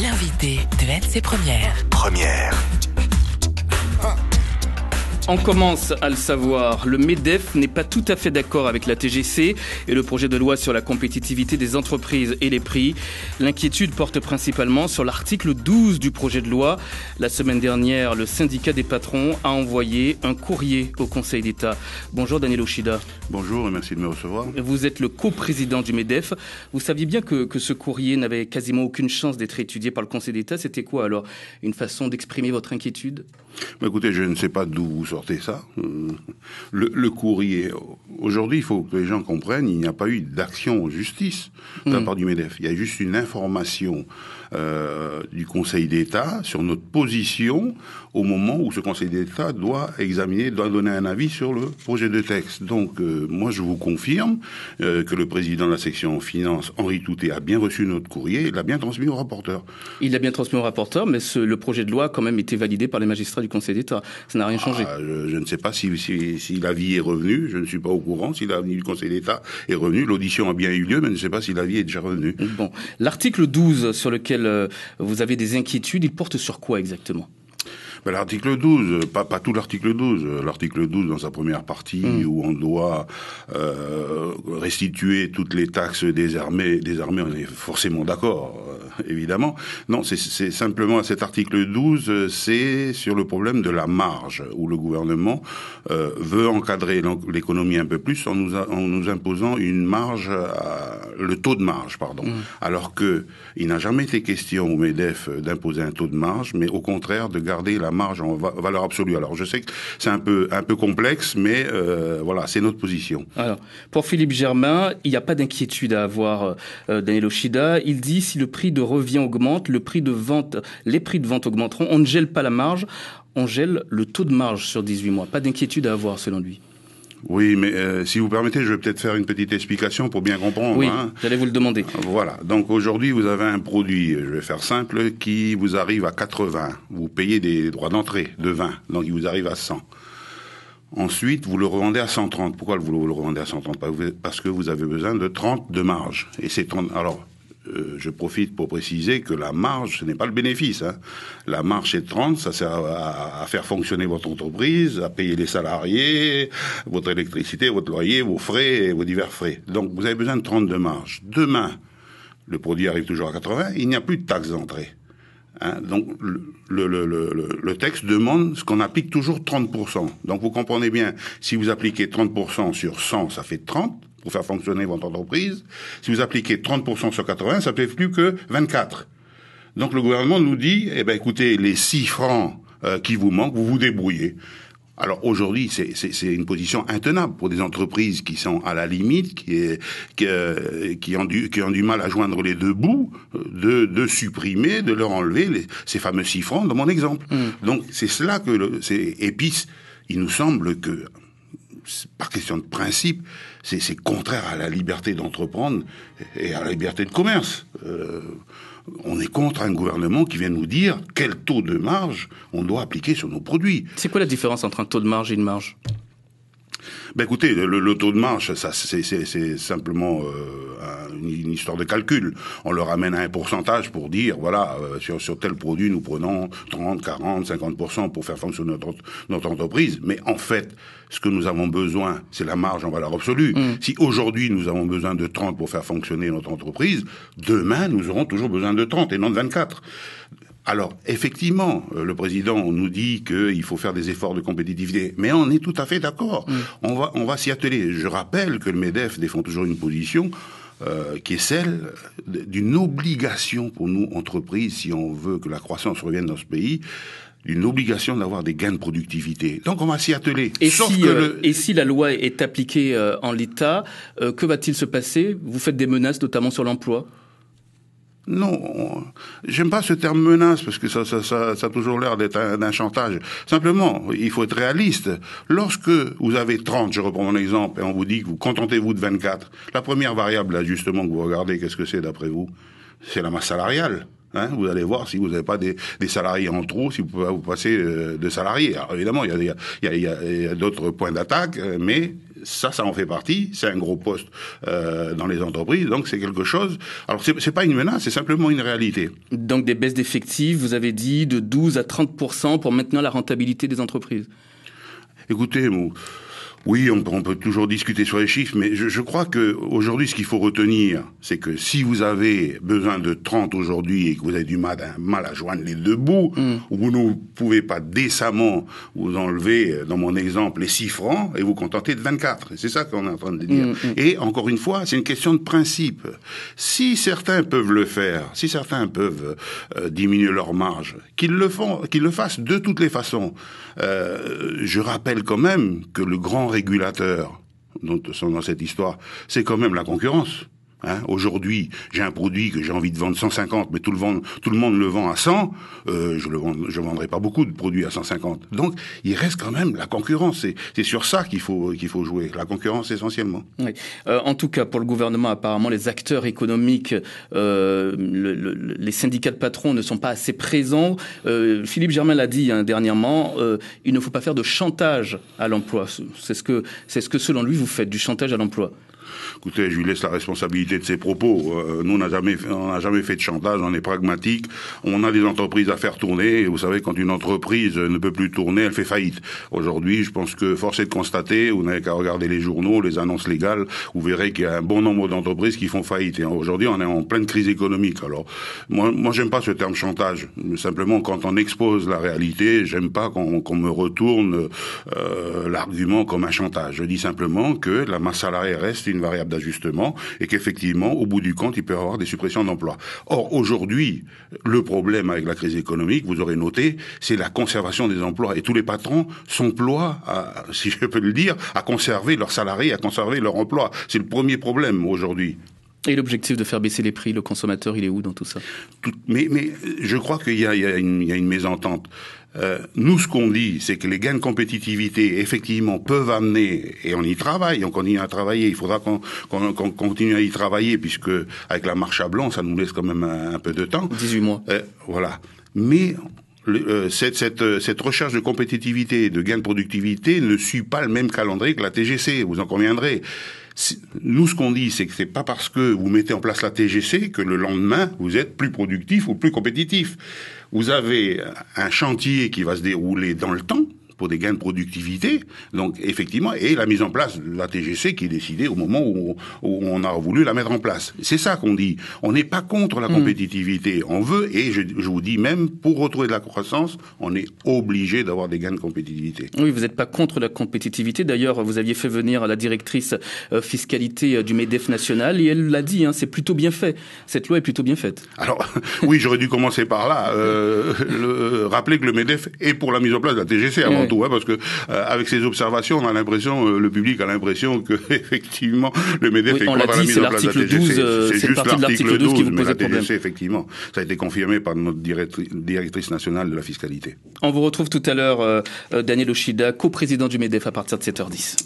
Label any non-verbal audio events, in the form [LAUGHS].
l'invité de ses Première. Première. On commence à le savoir. Le MEDEF n'est pas tout à fait d'accord avec la TGC et le projet de loi sur la compétitivité des entreprises et les prix. L'inquiétude porte principalement sur l'article 12 du projet de loi. La semaine dernière, le syndicat des patrons a envoyé un courrier au Conseil d'État. Bonjour Daniel Oshida. Bonjour et merci de me recevoir. Vous êtes le co-président du MEDEF. Vous saviez bien que, ce courrier n'avait quasiment aucune chance d'être étudié par le Conseil d'État. C'était quoi alors Une façon d'exprimer votre inquiétude bah, Écoutez, je ne sais pas d'où porter ça. Euh, le, courrier. Aujourd'hui, il faut que les gens comprennent, il n'y a pas eu d'action en justice de la hmm. part du MEDEF. Il y a juste une information euh, du Conseil d'État sur notre position au moment où ce Conseil d'État doit examiner, doit donner un avis sur le projet de texte. Donc, euh, moi, je vous confirme que le président de la section Finances, Henri Toutet, a bien reçu notre courrier et l'a bien transmis au rapporteur. Il l'a bien transmis au rapporteur, mais le projet de loi a quand même été validé par les magistrats du Conseil d'État. Ça n'a rien changé. Ah, je, ne sais pas si, l'avis est revenu, je ne suis pas au courant, si l'avis du Conseil d'État est revenu. L'audition a bien eu lieu, mais je ne sais pas si l'avis est déjà revenu. L'article 12 sur lequel euh, vous avez des inquiétudes, il porte sur quoi exactement L'article 12, pas, pas tout l'article 12, l'article 12 dans sa première partie mm. où on doit euh, restituer toutes les taxes des armées, on est forcément d'accord, euh, évidemment. Non, c'est simplement cet article 12, c'est sur le problème de la marge où le gouvernement euh, veut encadrer l'économie un peu plus en nous, en nous imposant une marge à le taux de marge, pardon. Mm. Alors que il n'a jamais été question au MEDEF euh, d'imposer un taux de marge, mais au contraire de garder la marge en valeur absolue. Alors je sais que c'est un peu, un peu complexe, mais euh, voilà, c'est notre position. Alors, pour Philippe Germain, il n'y a pas d'inquiétude à avoir, euh, Daniel Oshida. Il dit si le prix de revient augmente, le prix de vente, les prix de vente augmenteront. On ne gèle pas la marge, on gèle le taux de marge sur 18 mois. Pas d'inquiétude à avoir selon lui. Oui, mais euh, si vous permettez, je vais peut-être faire une petite explication pour bien comprendre. Oui, hein. j'allais vous le demander. Voilà. Donc aujourd'hui, vous avez un produit, je vais faire simple, qui vous arrive à 80. Vous payez des droits d'entrée de 20, donc il vous arrive à 100. Ensuite, vous le revendez à 130. Pourquoi vous le revendez à 130 Parce que vous avez besoin de 30 de marge. Et c'est 30... Alors, euh, je profite pour préciser que la marge, ce n'est pas le bénéfice. Hein. La marge est 30, ça sert à, faire fonctionner votre entreprise, à payer les salariés, votre électricité, votre loyer, vos frais et vos divers frais. Donc vous avez besoin de 30 de marge. Demain, le produit arrive toujours à 80, il n'y a plus de taxe d'entrée. Hein. donc le, le, texte demande ce qu'on applique toujours 30%. Donc vous comprenez bien, si vous appliquez 30% sur 100, ça fait 30 pour faire fonctionner votre entreprise. Si vous appliquez 30% sur 80, ça ne fait plus que 24. Donc le gouvernement nous dit, eh ben écoutez, les 6 francs euh, qui vous manquent, vous vous débrouillez. Alors aujourd'hui, c'est une position intenable pour des entreprises qui sont à la limite, qui, euh, qui, ont, du, qui ont du mal à joindre les deux bouts, euh, de, supprimer, de leur enlever ces fameux 6 francs, dans mon exemple. Mm. Donc c'est cela que c'est épice. Il nous semble que par question de principe, c'est contraire à la liberté d'entreprendre et à la liberté de commerce. Euh, on est contre un gouvernement qui vient nous dire quel taux de marge on doit appliquer sur nos produits. C'est quoi la différence entre un taux de marge et une marge ben écoutez, le, taux de marge, ça c'est simplement euh, une, histoire de calcul. On leur amène un pourcentage pour dire, voilà, euh, sur, sur, tel produit, nous prenons 30, 40, 50% pour faire fonctionner notre, notre entreprise. Mais en fait, ce que nous avons besoin, c'est la marge en valeur absolue. Mm. Si aujourd'hui nous avons besoin de 30 pour faire fonctionner notre entreprise, demain nous aurons toujours besoin de 30 et non de 24. Alors, effectivement, euh, le président nous dit qu'il faut faire des efforts de compétitivité, mais on est tout à fait d'accord. Mm. On va, on va s'y atteler. Je rappelle que le MEDEF défend toujours une position euh, qui est celle d'une obligation pour nous, entreprises, si on veut que la croissance revienne dans ce pays, d'une obligation d'avoir des gains de productivité. Donc on va s'y atteler. Et, euh, si, la loi est appliquée en l'état, que va-t-il se passer Vous faites des menaces notamment sur l'emploi non, j'aime pas ce terme menace parce que ça, ça, ça, ça a toujours l'air d'être d'un chantage. Simplement, il faut être réaliste. Lorsque vous avez 30, je reprends mon exemple, et on vous dit que vous contentez-vous de 24, la première variable justement, que vous regardez, qu'est-ce que c'est d'après vous C'est la masse salariale. Hein, vous allez voir si vous n'avez pas des, des, salariés en trop, si vous pouvez vous passer euh, de salariés. Alors évidemment, il y a, y a d'autres points d'attaque, euh, mais ça, ça en fait partie. C'est un gros poste euh, dans les entreprises, donc c'est quelque chose. Alors c'est, c'est pas une menace, c'est simplement une réalité. Donc des baisses d'effectifs, vous avez dit de 12 à 30 pour maintenir la rentabilité des entreprises. Écoutez, vous... Oui, on, peut toujours discuter sur les chiffres, mais je, crois que aujourd'hui, ce qu'il faut retenir, c'est que si vous avez besoin de 30 aujourd'hui et que vous avez du mal, à, joindre les deux bouts, hmm. vous ne pouvez pas décemment vous enlever, euh, dans mon exemple, les 6 francs et vous contenter de 24. C'est ça qu'on est en train de dire. Hmm, hmm. Et encore une fois, c'est une question de principe. Si certains peuvent le faire, si certains peuvent euh, diminuer leur marge, qu'ils le font, qu'ils le fassent de toutes les façons. Euh, je rappelle quand même que le grand régulateur sont dans cette histoire, c'est quand même la concurrence. Hein, aujourd'hui, j'ai un produit que j'ai envie de vendre 150, mais tout le, tout le monde le vend à 100. Euh, je ne vendrai pas beaucoup de produits à 150. Donc, il reste quand même la concurrence. C'est sur ça qu'il faut, qu'il faut jouer, la concurrence essentiellement. Oui. Euh, en tout cas, pour le gouvernement, apparemment, les acteurs économiques, euh, le, les syndicats de patrons ne sont pas assez présents. Euh, Philippe Germain l'a dit hein, dernièrement, il ne faut pas faire de chantage à l'emploi. C'est ce, que, ce que, selon lui, vous faites, du chantage à l'emploi. Écoutez, je lui laisse la responsabilité de ses propos. Euh, nous, on n'a jamais, on jamais fait de chantage, on est pragmatique. On a des entreprises à faire tourner. Et vous savez, quand une entreprise ne peut plus tourner, elle fait faillite. Aujourd'hui, je pense que force est de constater, vous n'avez qu'à regarder les journaux, les annonces légales, vous verrez qu'il y a un bon nombre d'entreprises qui font faillite. Et aujourd'hui, on est en pleine crise économique. Alors, moi, moi j'aime pas ce terme chantage. Simplement, quand on expose la réalité, j'aime pas qu'on me retourne euh, l'argument comme un chantage. Je dis simplement que la masse salariale reste une variable d'ajustement et qu'effectivement, au bout du compte, il peut y avoir des suppressions d'emplois. Or, aujourd'hui, le problème avec la crise économique, vous aurez noté, c'est la conservation des emplois. Et tous les patrons s'emploient, à, si je peux le dire, à conserver leurs salariés, à conserver leur emploi. C'est le premier problème aujourd'hui. Et l'objectif de faire baisser les prix, le consommateur, il est où dans tout ça mais, mais je crois qu'il y, y, y, a une mésentente. Euh, nous, ce qu'on dit, c'est que les gains de compétitivité, effectivement, peuvent amener, et on y travaille, on continue à travailler, il faudra qu'on continue à y travailler, puisque avec la marche à blanc, ça nous laisse quand même un, peu de temps. 18 mois. Euh, voilà. Mais euh, cette, euh, cette, recherche de compétitivité de gain de productivité ne suit pas le même calendrier que la TGC, vous en conviendrez. Nous, ce qu'on dit, c'est que c'est pas parce que vous mettez en place la TGC que le lendemain, vous êtes plus productif ou plus compétitif. Vous avez un chantier qui va se dérouler dans le temps, pour des gains de productivité. Donc effectivement, et la mise en place de la TGC qui est décidée au moment où on, on a voulu la mettre en place. C'est ça qu'on dit. On n'est pas contre la mm. compétitivité. On veut, et je, vous dis même, pour retrouver de la croissance, on est obligé d'avoir des gains de compétitivité. Oui, vous n'êtes pas contre la compétitivité. D'ailleurs, vous aviez fait venir la directrice euh, fiscalité euh, du MEDEF national et elle l'a dit, hein, c'est plutôt bien fait. Cette loi est plutôt bien faite. Alors, [LAUGHS] oui, j'aurais dû commencer par là. Euh, le, euh, rappeler que le MEDEF est pour la mise en place de la TGC avant parce que euh, avec ces observations, on a l'impression, euh, le public a l'impression [LAUGHS] que effectivement, le Medef oui, est contre la mise en place de la TGC. C'est juste l'article 12, 12 qui vous mais la TGC, effectivement, ça a été confirmé par notre directrice, nationale de la fiscalité. On vous retrouve tout à l'heure, euh, Daniel Oshida, coprésident du Medef, à partir de 7h10.